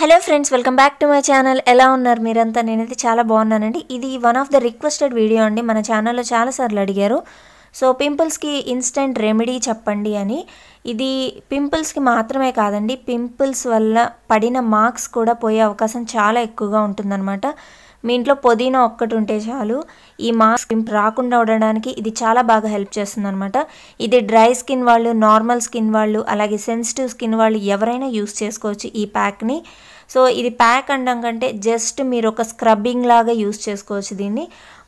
hello friends welcome back to my channel ఎలా ఉన్నారు మీరంతా నేనైతే చాలా బాగున్నానండి ఇది one of the requested video అండి మన ఛానల్లో చాలాసార్లు అడిగారు సో పింపుల్స్కి ఇన్స్టెంట్ రెమెడీ చెప్పండి అని ఇది పింపుల్స్కి మాత్రమే కాదండి పింపుల్స్ వల్ల పడిన మార్క్స్ కూడా పోయే అవకాశం చాలా ఎక్కువగా ఉంటుందన్నమాట మీ ఇంట్లో పుదీనా ఒక్కటి ఉంటే చాలు ఈ మాస్క్ రాకుండా ఉండడానికి ఇది చాలా బాగా హెల్ప్ చేస్తుంది అనమాట ఇది డ్రై స్కిన్ వాళ్ళు నార్మల్ స్కిన్ వాళ్ళు అలాగే సెన్సిటివ్ స్కిన్ వాళ్ళు ఎవరైనా యూస్ చేసుకోవచ్చు ఈ ప్యాక్ని సో ఇది ప్యాక్ అనడం కంటే జస్ట్ మీరు ఒక స్క్రబ్బింగ్ లాగా యూస్ చేసుకోవచ్చు దీన్ని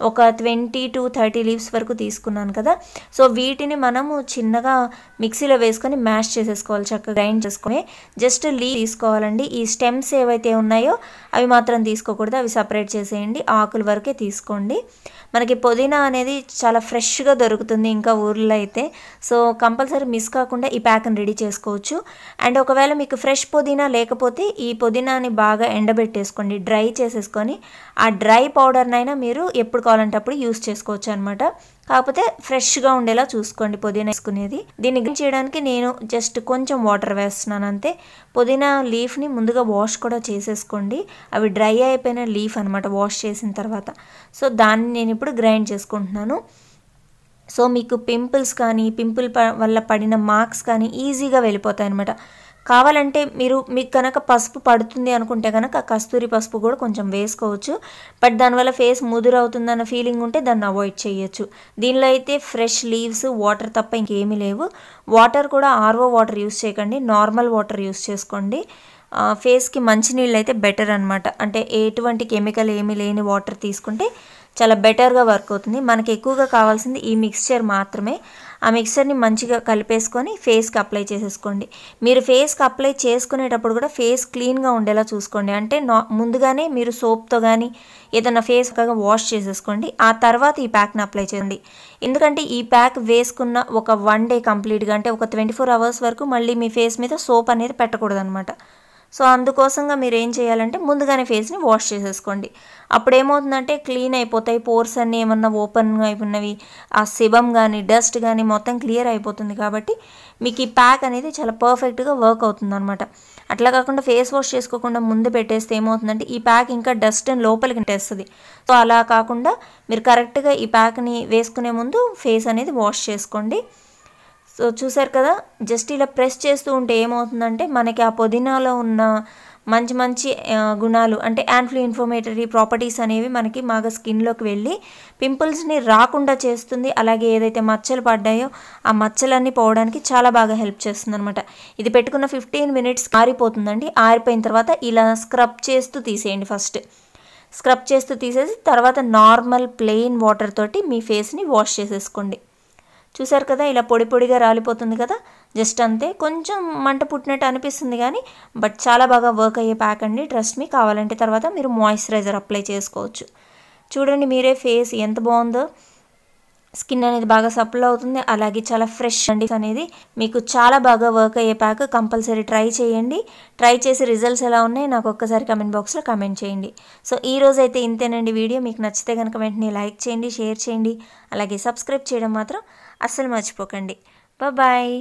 ఒక ట్వంటీ టు థర్టీ లీవ్స్ వరకు తీసుకున్నాను కదా సో వీటిని మనము చిన్నగా మిక్సీలో వేసుకొని మ్యాష్ చేసేసుకోవాలి చక్కగా గ్రైండ్ చేసుకొని జస్ట్ లీవ్ తీసుకోవాలండి ఈ స్టెమ్స్ ఏవైతే ఉన్నాయో అవి మాత్రం తీసుకోకూడదు అవి సపరేట్ చేసేయండి ఆకుల వరకే తీసుకోండి మనకి పుదీనా అనేది చాలా ఫ్రెష్గా దొరుకుతుంది ఇంకా ఊర్లో అయితే సో కంపల్సరీ మిస్ కాకుండా ఈ ప్యాక్ని రెడీ చేసుకోవచ్చు అండ్ ఒకవేళ మీకు ఫ్రెష్ పుదీనా లేకపోతే ఈ పుదీనాని బాగా ఎండబెట్టేసుకోండి డ్రై చేసేసుకొని ఆ డ్రై పౌడర్నైనా మీరు ఎప్పుడు చేసుకోవాలంటప్పుడు యూస్ చేసుకోవచ్చు అనమాట కాకపోతే ఫ్రెష్గా ఉండేలా చూసుకోండి పుదీనా వేసుకునేది దీన్ని గ్రీన్ చేయడానికి నేను జస్ట్ కొంచెం వాటర్ వేస్తున్నాను అంతే పుదీనా లీఫ్ని ముందుగా వాష్ కూడా చేసేసుకోండి అవి డ్రై అయిపోయిన లీఫ్ అనమాట వాష్ చేసిన తర్వాత సో దాన్ని నేను ఇప్పుడు గ్రైండ్ చేసుకుంటున్నాను సో మీకు పింపుల్స్ కానీ పింపుల్ వల్ల పడిన మార్క్స్ కానీ ఈజీగా వెళ్ళిపోతాయి అనమాట కావాలంటే మీరు మీకు కనుక పసుపు పడుతుంది అనుకుంటే కనుక కస్తూరి పసుపు కూడా కొంచెం వేసుకోవచ్చు బట్ దానివల్ల ఫేస్ ముదురవుతుందన్న ఫీలింగ్ ఉంటే దాన్ని అవాయిడ్ చేయొచ్చు దీనిలో అయితే ఫ్రెష్ లీవ్స్ వాటర్ తప్ప ఇంకేమీ లేవు వాటర్ కూడా ఆర్ఓ వాటర్ యూస్ చేయకండి నార్మల్ వాటర్ యూస్ చేసుకోండి ఫేస్కి మంచినీళ్ళు అయితే బెటర్ అనమాట అంటే ఎటువంటి కెమికల్ ఏమీ లేని వాటర్ తీసుకుంటే చాలా బెటర్గా వర్క్ అవుతుంది మనకి ఎక్కువగా కావాల్సింది ఈ మిక్స్చర్ మాత్రమే ఆ మిక్సర్ని మంచిగా కలిపేసుకొని ఫేస్కి అప్లై చేసేసుకోండి మీరు ఫేస్కి అప్లై చేసుకునేటప్పుడు కూడా ఫేస్ క్లీన్గా ఉండేలా చూసుకోండి అంటే ముందుగానే మీరు సోప్తో కానీ ఏదైనా ఫేస్ వాష్ చేసేసుకోండి ఆ తర్వాత ఈ ప్యాక్ని అప్లై చేయండి ఎందుకంటే ఈ ప్యాక్ వేసుకున్న ఒక వన్ డే కంప్లీట్గా అంటే ఒక ట్వంటీ ఫోర్ అవర్స్ వరకు మళ్ళీ మీ ఫేస్ మీద సోప్ అనేది అనమాట సో అందుకోసంగా మీరు ఏం చేయాలంటే ముందుగానే ఫేస్ని వాష్ చేసేసుకోండి అప్పుడు ఏమవుతుందంటే క్లీన్ అయిపోతాయి పోర్స్ అన్నీ ఏమన్నా ఓపెన్గా అయిపోయినవి ఆ శిబం కానీ డస్ట్ కానీ మొత్తం క్లియర్ అయిపోతుంది కాబట్టి మీకు ఈ ప్యాక్ అనేది చాలా పర్ఫెక్ట్గా వర్క్ అవుతుంది అనమాట అట్లా కాకుండా ఫేస్ వాష్ చేసుకోకుండా ముందు పెట్టేస్తే ఏమవుతుందంటే ఈ ప్యాక్ ఇంకా డస్ట్ లోపలికి తెస్తుంది సో అలా కాకుండా మీరు కరెక్ట్గా ఈ ప్యాక్ని వేసుకునే ముందు ఫేస్ అనేది వాష్ చేసుకోండి సో చూసారు కదా జస్ట్ ఇలా ప్రెస్ చేస్తూ ఉంటే ఏమవుతుందంటే మనకి ఆ పుదీనాలో ఉన్న మంచి మంచి గుణాలు అంటే యాన్ఫ్లూ ఇన్ఫర్మేటరీ ప్రాపర్టీస్ అనేవి మనకి మాగా స్కిన్లోకి వెళ్ళి పింపుల్స్ని రాకుండా చేస్తుంది అలాగే ఏదైతే మచ్చలు పడ్డాయో ఆ మచ్చలన్నీ పోవడానికి చాలా బాగా హెల్ప్ చేస్తుంది అనమాట ఇది పెట్టుకున్న ఫిఫ్టీన్ మినిట్స్ ఆరిపోతుందండి ఆరిపోయిన తర్వాత ఇలా స్క్రబ్ చేస్తూ తీసేయండి ఫస్ట్ స్క్రబ్ చేస్తూ తీసేసి తర్వాత నార్మల్ ప్లెయిన్ వాటర్ తోటి మీ ఫేస్ని వాష్ చేసేసుకోండి చూసారు కదా ఇలా పొడి పొడిగా రాలిపోతుంది కదా జస్ట్ అంతే కొంచెం మంట పుట్టినట్టు అనిపిస్తుంది కానీ బట్ చాలా బాగా వర్క్ అయ్యే ప్యాక్ అండి ట్రస్ట్ మీ కావాలంటే తర్వాత మీరు మాయిశ్చరైజర్ అప్లై చేసుకోవచ్చు చూడండి మీరే ఫేస్ ఎంత బాగుందో స్కిన్ అనేది బాగా సప్లై అవుతుంది అలాగే చాలా ఫ్రెష్ అండి అనేది మీకు చాలా బాగా వర్క్ అయ్యే ప్యాక్ కంపల్సరీ ట్రై చేయండి ట్రై చేసి రిజల్ట్స్ ఎలా ఉన్నాయి నాకు ఒక్కసారి కమెంట్ బాక్స్లో కమెంట్ చేయండి సో ఈ రోజు అయితే ఇంతేనండి వీడియో మీకు నచ్చితే కనుక వెంటనే లైక్ చేయండి షేర్ చేయండి అలాగే సబ్స్క్రైబ్ చేయడం మాత్రం అస్సలు మర్చిపోకండి బాయ్